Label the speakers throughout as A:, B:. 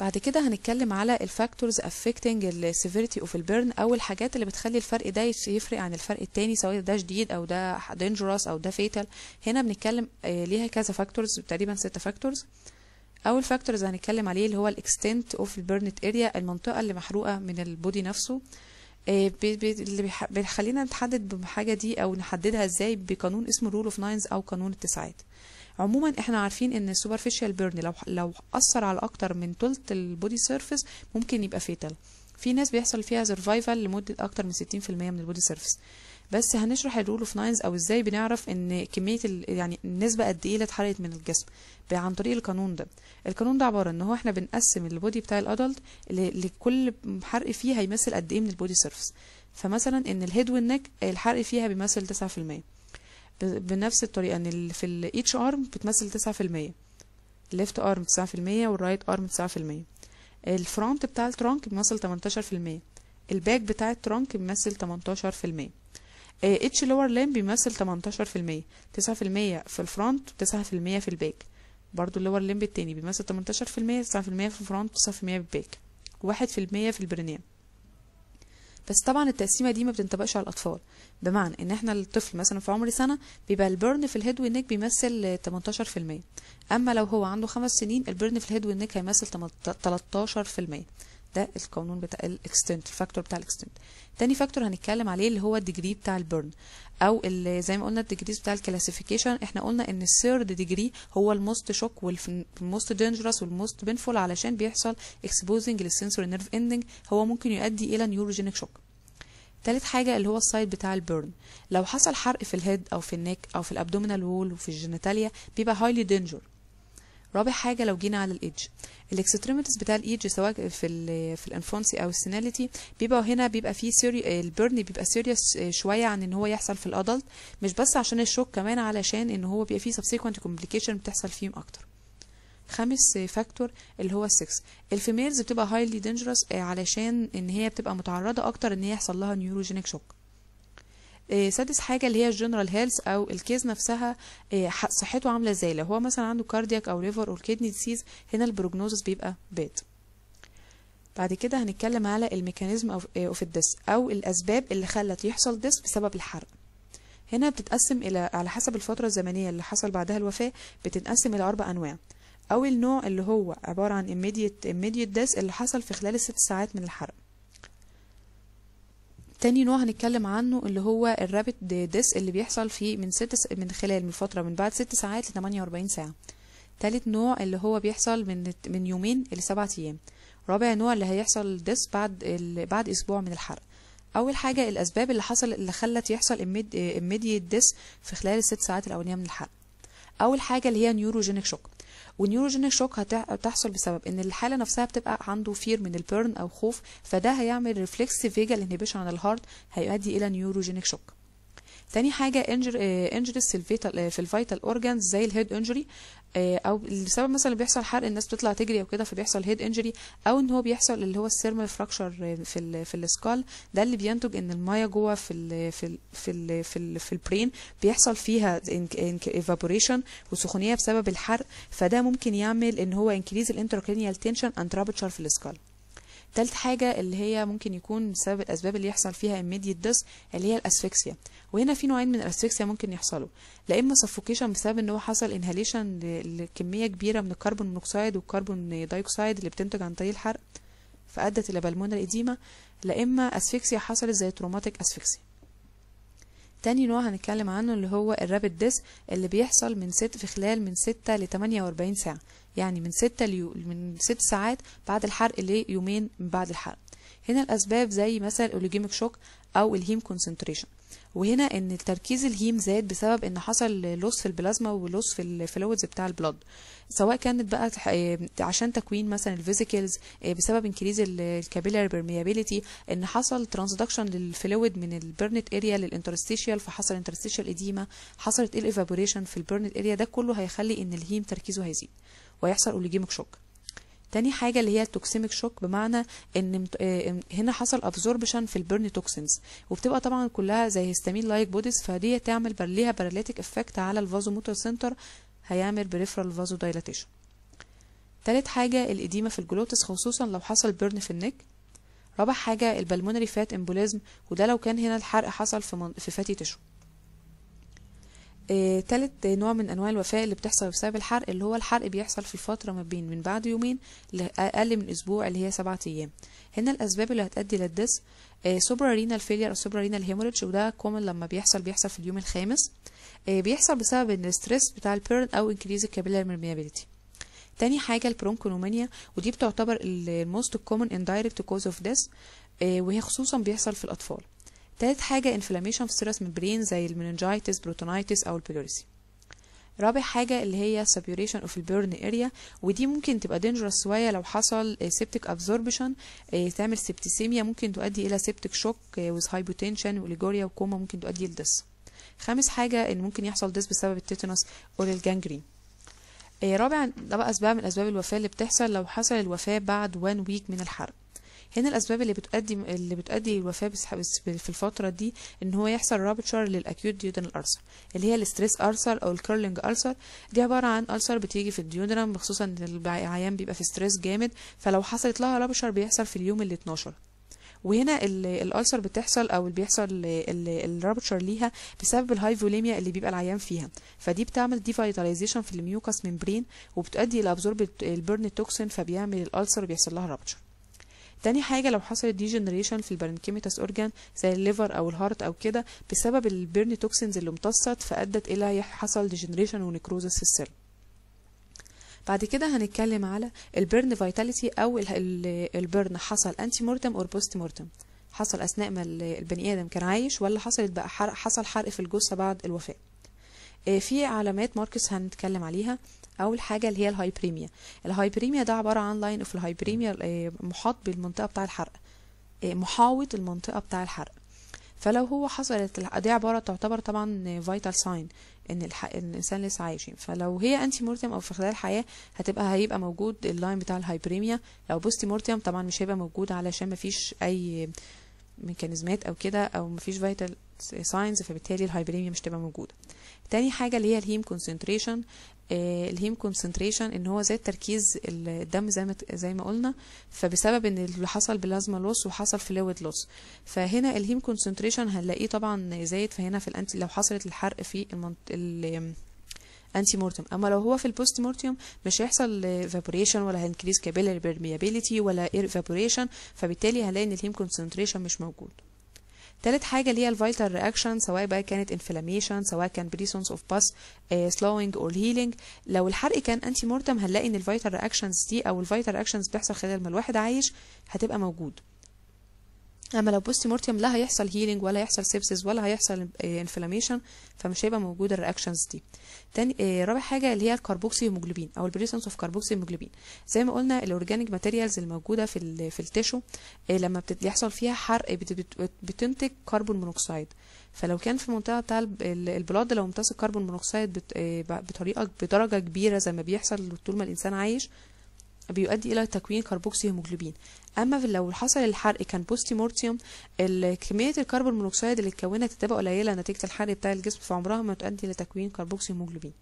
A: بعد كده هنتكلم على الفاكتورز افكتنج السيفيريتي اوف البيرن او الحاجات اللي بتخلي الفرق ده يفرق عن الفرق التاني سواء ده شديد او ده dangerous او ده فيتال هنا بنتكلم آه، ليها كذا فاكتورز تقريبا ستة فاكتورز اول فاكتورز هنتكلم عليه اللي هو الاكستنت اوف البيرنت اريا المنطقه اللي محروقه من البودي نفسه آه، اللي بيخلينا نتحدد بحاجه دي او نحددها ازاي بقانون اسمه رول اوف ناينز او قانون التسعات عموما احنا عارفين ان السوبرفيشال بيرن لو لو اثر على اكتر من تلت البودي سيرفيس ممكن يبقى فيتال في ناس بيحصل فيها سرفايفل لمده اكتر من 60% من البودي سيرفيس بس هنشرح الرول اوف ناينز او ازاي بنعرف ان كميه يعني النسبه قد ايه اللي اتحرقت من الجسم عن طريق القانون ده القانون ده عباره ان هو احنا بنقسم البودي بتاع الادلت لكل حرق فيه هيمثل قد ايه من البودي سيرفيس فمثلا ان الهيد والنك الحرق فيها بيمثل 9% بنفس الطريقة يعني ان في الاتش ارم بتمثل تسعة في المية الليفت ارم تسعة في المية والرايت ارم تسعة في المية الفرونت بتاع الترانك بيمثل تمنتاشر في المية الباك بتاع الترانك بيمثل تمنتاشر في المية اتش لور لام بيمثل تمنتاشر في المية تسعة في المية في الفرونت وتسعة في المية في الباك برضو اللور لمب التاني بيمثل 18% 9% في الفرونت 9% في الباك 1% في البرنام بس طبعا التقسيمه دي ما بتنطبقش على الاطفال بمعنى ان احنا الطفل مثلا في عمر سنه بيبقى البرن في الهيد والنك بيمثل 18% اما لو هو عنده خمس سنين البرن في الهيد والنك هيمثل 13% ده القانون بتاع الاكستنت الفاكتور بتاع الاكستنت تاني فاكتور هنتكلم عليه اللي هو الديجري بتاع البرن او اللي زي ما قلنا الديجريز بتاع الكلاسيفيكيشن احنا قلنا ان الثيرد ديجري هو الموست شوك والموست دينجرس والموست بينفول علشان بيحصل اكسبوزنج للسنسوري نيرف اندنج هو ممكن يؤدي الى نيوروجينيك شوك تالت حاجة اللي هو السايد بتاع البرن لو حصل حرق في الهيد او في النيك او في الابدومينال وول وفي الجينيتاليا بيبقى هايلي دينجر رابع حاجه لو جينا على الايدج الاكستريميتيز بتاع الايدج سواء في الـ في الانفونسي او السيناليتي بيبقى هنا بيبقى فيه سيري البرني بيبقى سيريس شويه عن ان هو يحصل في الادلت مش بس عشان الشوك كمان علشان ان هو بيبقى فيه سبسيكوينت كومبليكيشن بتحصل فيهم اكتر خامس فاكتور اللي هو السكس الفيميلز بتبقى هايلي آه، دينجرس علشان ان هي بتبقى متعرضه اكتر ان هي يحصل لها نيوروجينيك شوك آه، سادس حاجة اللي هي الجنرال هيلث أو الكيس نفسها آه، صحته عاملة ازاي لو هو مثلا عنده كاردياك أو ليفر أو كيدني ديسيز هنا البروجنوزس بيبقى باد بعد كده هنتكلم على الميكانيزم اوف آه، الدس او الاسباب اللي خلت يحصل دس بسبب الحرق هنا بتتقسم الى على حسب الفتره الزمنيه اللي حصل بعدها الوفاه بتتقسم الى اربع انواع اول نوع اللي هو عباره عن immediate immediate death اللي حصل في خلال الست ساعات من الحرق تاني نوع هنتكلم عنه اللي هو الرابت ديس اللي بيحصل في من ست س... من خلال من فتره من بعد ست ساعات ل 48 ساعه تالت نوع اللي هو بيحصل من من يومين لسبعة ايام رابع نوع اللي هيحصل ديس بعد ال... بعد اسبوع من الحرق اول حاجه الاسباب اللي حصل اللي خلت يحصل اميديت ديس في خلال الست ساعات الاولانيه من الحرق اول حاجه اللي هي نيوروجينيك شوك والنيوروجينيك شوك هتحصل بسبب ان الحاله نفسها بتبقى عنده فير من البيرن او خوف فده هيعمل ريفلكس فيجال انهبيشن عن الهارت هيؤدي الى نيوروجينيك شوك تاني حاجة انجر انجريس آه، في الفيتال آه، في الفيتال اورجانز زي الهيد انجري آه، او السبب مثلا اللي بيحصل حرق الناس بتطلع تجري او كده فبيحصل هيد انجري او ان هو بيحصل اللي هو السيرمال فراكشر آه، في ال في السكال ده اللي بينتج ان المايه جوه في ال في ال في ال في, ال في البرين بيحصل فيها ايفابوريشن وسخونيه بسبب الحرق فده ممكن يعمل ان هو انكريز الانتراكرينيال تنشن اند في السكال تالت حاجة اللي هي ممكن يكون بسبب الأسباب اللي يحصل فيها immediate death اللي هي الأسفكسيا وهنا في نوعين من الأسفكسيا ممكن يحصلوا لا إما صفوكيشن بسبب إن هو حصل inhalation لكمية كبيرة من الكربون مونوكسيد والكربون دايوكسيد اللي بتنتج عن طريق الحرق فأدت إلى بالمونر إديما لا إما أسفكسيا حصلت زي تروماتيك أسفكسيا تاني نوع هنتكلم عنه اللي هو الرابد ديس اللي بيحصل من ست في خلال من ستة لتمانية واربعين ساعة يعني من ستة ليو من ست ساعات بعد الحرق ليومين من بعد الحرق هنا الأسباب زي مثلا الأوليجيميك شوك أو الهيم كونسنتريشن وهنا ان التركيز الهيم زاد بسبب ان حصل لوس في البلازما ولوس في الفلويدز بتاع البلاد سواء كانت بقى آه، عشان تكوين مثلا الفيزيكلز آه، بسبب انكريز الكابيلاري بيرميابيليتي ان حصل ترانسدكشن للفلويد من البيرنت اريا للانترستيشيال فحصل انترستيشيال اديما حصلت الايفابوريشن في البيرنت اريا ده كله هيخلي ان الهيم تركيزه هيزيد وهيحصل اوليجيميك شوك تاني حاجة اللي هي التوكسيميك شوك بمعنى آه، ان هنا حصل ابزوربشن في البرن توكسينز وبتبقى طبعا كلها زي هيستامين لايك بوديز فدي تعمل ليها باراليتيك افكت على الفازو موتور سنتر هيعمل بريفرال فازو دايلاتيشن تالت حاجة الإديمة في الجلوتس خصوصا لو حصل بيرن في النك رابع حاجة البلمونري فات امبوليزم وده لو كان هنا الحرق حصل في, من... في فاتي تشو آه تالت نوع من انواع الوفاة اللي بتحصل بسبب الحرق اللي هو الحرق بيحصل في الفترة ما بين من بعد يومين لأقل من اسبوع اللي هي سبعة ايام هنا الاسباب اللي هتؤدي للدس آه سوبرا رينال فيلير او سوبرا رينال هيموريدج وده كومن لما بيحصل بيحصل في اليوم الخامس آه بيحصل بسبب ان الستريس بتاع البيرن او انكريز الكابيلار ميرميابيليتي تاني حاجة البرونكونومانيا ودي بتعتبر الموست كومن indirect كوز اوف ديس وهي خصوصا بيحصل في الأطفال تالت حاجة inflammation في سيرس membrane زي المنجيتس بروتونايتس أو البيلوريسي رابع حاجة اللي هي of اوف burn area ودي ممكن تبقى dangerous شوية لو حصل آه، septic absorption آه، تعمل سبتسيميا ممكن تؤدي الى septic شوك آه، with hypotension وليجوريا وكوما ممكن تؤدي لدس خامس حاجة ان ممكن يحصل ديس بسبب التيتانوس او الجانجرين رابعا ده بقى اسباب من اسباب الوفاة اللي بتحصل لو حصل الوفاة بعد 1 ويك من الحرق هنا الأسباب اللي بتؤدي اللي بتؤدي الوفاة في الفترة دي إن هو يحصل رابتشر للأكيوت ديودنال الارسر اللي هي الستريس ارسر أو الكيرلينج ارسر دي عبارة عن ارسر بتيجي في الديودنم خصوصا إن العيان بيبقى في ستريس جامد فلو حصلت لها رابتشر بيحصل في اليوم ال 12 وهنا الالسر بتحصل او اللي بيحصل الرابتشر ليها بسبب الهاي فوليميا اللي بيبقى العيان فيها فدي بتعمل ديفيتاليزيشن في الميوكاس ميمبرين وبتؤدي الى ابزورب البيرن توكسين فبيعمل الالسر بيحصل لها رابتشر تاني حاجة لو حصلت ديجنريشن في البرنكيميتاس اورجان زي الليفر او الهارت او كده بسبب البيرن توكسينز اللي امتصت فأدت الى حصل ديجنريشن ونكروزس في السيرم بعد كده هنتكلم على البيرن فيتاليتي او البيرن حصل انتي مورتم أو بوست مورتم حصل اثناء ما البني ادم كان عايش ولا حصلت بقى حرق حصل حرق في الجثه بعد الوفاه آه، في علامات ماركس هنتكلم عليها اول حاجه اللي هي الهايبريميا الهايبريميا ده عباره عن لاين اوف الهايبريميا آه، محاط بالمنطقه بتاع الحرق آه، محاوط المنطقه بتاع الحرق فلو هو حصلت دي عباره تعتبر طبعا فيتال ساين ان, الح... الانسان لسه عايش فلو هي انتي مورتم او في خلال الحياه هتبقى هيبقى موجود اللاين بتاع الهايبريميا لو بوستي مورتم طبعا مش هيبقى موجود علشان مفيش اي ميكانيزمات او كده او مفيش فيتال ساينز فبالتالي الهايبريميا مش تبقى موجوده تاني حاجه اللي هي الهيم كونسنتريشن الهيم كونسنتريشن ان هو زاد تركيز الدم زي ما زي ما قلنا فبسبب ان اللي حصل بلازما لوس وحصل فلويد لوس فهنا الهيم كونسنتريشن هنلاقيه طبعا زايد فهنا في الانتي لو حصلت الحرق في المنط... ال... انتي مورتم اما لو هو في البوست مورتم مش هيحصل فابوريشن ولا هينكريز كابيلاري بيرميابيليتي ولا ايفابوريشن فبالتالي هنلاقي ان الهيم كونسنتريشن مش موجود تالت حاجه اللي هي الفايتال رياكشن سواء بقى كانت انفلاميشن سواء كان بريسونس اوف باس سلوينج اور هيلينج لو الحرق كان انتي مورتم هنلاقي ان الفايتال رياكشنز دي او الفايتال رياكشنز بتحصل خلال ما الواحد عايش هتبقى موجود اما لو بوست مورتيم لا هيحصل هيلينج ولا هيحصل سيبسز ولا هيحصل انفلاميشن آه، فمش هيبقى موجود الرياكشنز دي تاني آه، رابع حاجه اللي هي الكربوكسي هيموجلوبين او البريسنس اوف كربوكسي هيموجلوبين زي ما قلنا الاورجانيك ماتيريالز الموجوده في في آه لما بيحصل فيها حرق بتنتج كربون مونوكسيد فلو كان في المنطقه بتاع البلاد لو امتص الكربون آه، مونوكسيد بطريقه بدرجه كبيره زي ما بيحصل طول ما الانسان عايش بيؤدي الى تكوين كربوكسي هيموجلوبين اما لو حصل الحرق كان بوستي مورتيوم كميه الكربون مونوكسيد اللي اتكونت هتبقى قليله نتيجه الحرق بتاع الجسم فعمرها ما تؤدي لتكوين كربوكسي هيموجلوبين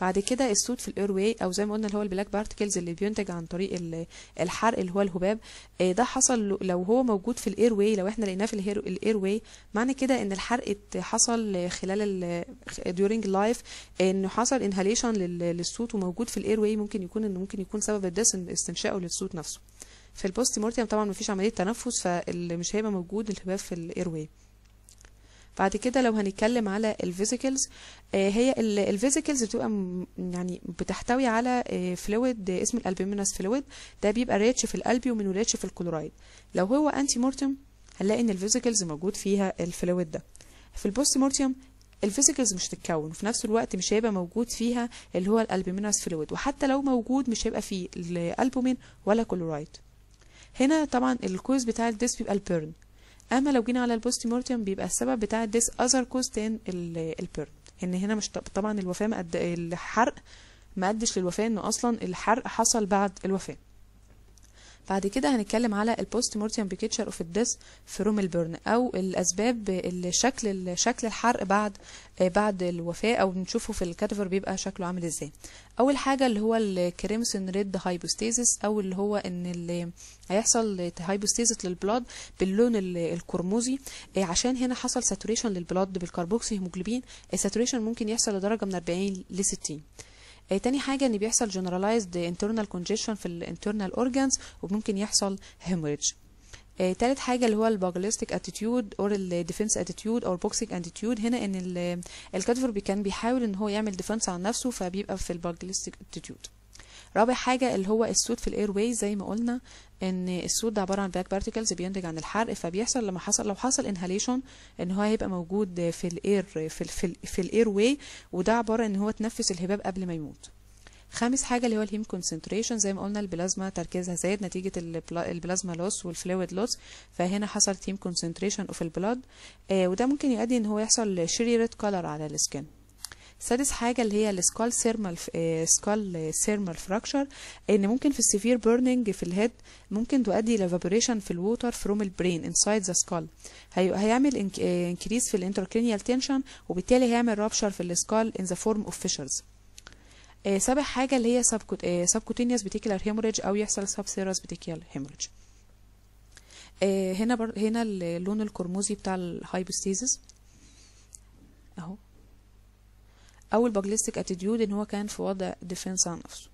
A: بعد كده السود في الاير واي او زي ما قلنا اللي هو البلاك بارتكلز اللي بينتج عن طريق الحرق اللي هو الهباب آه، ده حصل لو هو موجود في الاير واي لو احنا لقيناه في الاير واي معنى كده ان الحرق حصل خلال ال during life انه حصل انهاليشن للصوت وموجود في الاير واي ممكن يكون انه ممكن يكون سبب الدس استنشاقه للصوت نفسه في البوست مورتيم طبعا مفيش عمليه تنفس مش هيبقى موجود الهباب في الاير واي بعد كده لو هنتكلم على الفيزيكلز آه، هي الفيزيكلز بتبقى يعني بتحتوي على فلويد اسمه الالبومينوس فلويد ده بيبقى ريتش في الالبيومين وريتش في الكلورايد لو هو انتي مورتم هنلاقي ان الفيزيكلز موجود فيها الفلويد ده في البوست مورتيوم الفيزيكلز مش هتتكون وفي نفس الوقت مش هيبقى موجود فيها اللي هو الالبومينوس فلويد وحتى لو موجود مش هيبقى فيه الالبومين ولا كلورايد هنا طبعا الكوز بتاع الديس بيبقى البيرن اما لو جينا على البوست مورتم بيبقى السبب بتاع ديس اذر كوز تان البيرن ان هنا مش طبعا الوفاه مقد الحرق ما ادش للوفاه انه اصلا الحرق حصل بعد الوفاه بعد كده هنتكلم على البوست مورتيم بيكتشر اوف الديس فروم البرن او الاسباب الشكل شكل الحرق بعد آه، بعد الوفاه او نشوفه في الكادفر بيبقى شكله عامل ازاي اول حاجه اللي هو الكريمسون ريد هايبوستيزس او اللي هو ان اللي هيحصل هايبوستيزس للبلاد باللون القرمزي آه، عشان هنا حصل ساتوريشن للبلاد بالكربوكسي هيموجلوبين الساتوريشن ممكن يحصل لدرجه من 40 ل 60 آه تاني حاجة ان بيحصل generalized internal congestion في internal organs وممكن يحصل hemorrhage آه تالت حاجة اللي هو الباجلستيك اتيتيود اور الديفنس اتيتيود او البوكسينج اتيتيود هنا ان الكاتفر كان بيحاول ان هو يعمل ديفنس عن نفسه فبيبقى في الباجلستيك اتيتيود رابع حاجة اللي هو السود في الاير واي زي ما قلنا ان السود ده عبارة عن باك بارتيكلز بينتج عن الحرق فبيحصل لما حصل لو حصل انهاليشن ان هو هيبقى موجود في الاير في الـ في, ال في الاير واي وده عبارة ان هو تنفس الهباب قبل ما يموت خامس حاجة اللي هو الهيم كونسنتريشن زي ما قلنا البلازما تركيزها زاد نتيجة البلازما لوس والفلويد لوس فهنا حصلت هيم كونسنتريشن اوف البلاد وده ممكن يؤدي ان هو يحصل شريرة كولر على السكن سادس حاجه اللي هي السكال سيرمال سكال سيرمال فراكشر ان ممكن في السيفير بيرنينج في الهيد ممكن تؤدي لفابوريشن في الووتر فروم البرين انسايد ذا سكال هيعمل انكريز آه، في الانتركرينيال تنشن وبالتالي هيعمل رابشر في السكال ان ذا فورم اوف فيشرز سابع حاجه اللي هي سبكوتينيوس بتيكيلر هيموريج او يحصل سب سيرس بتيكيال هيموريج هنا بر... هنا اللون القرمزي بتاع الهايبوستيزس اهو او الباجلستيك اتيتيود ان هو كان في وضع ديفنس على نفسه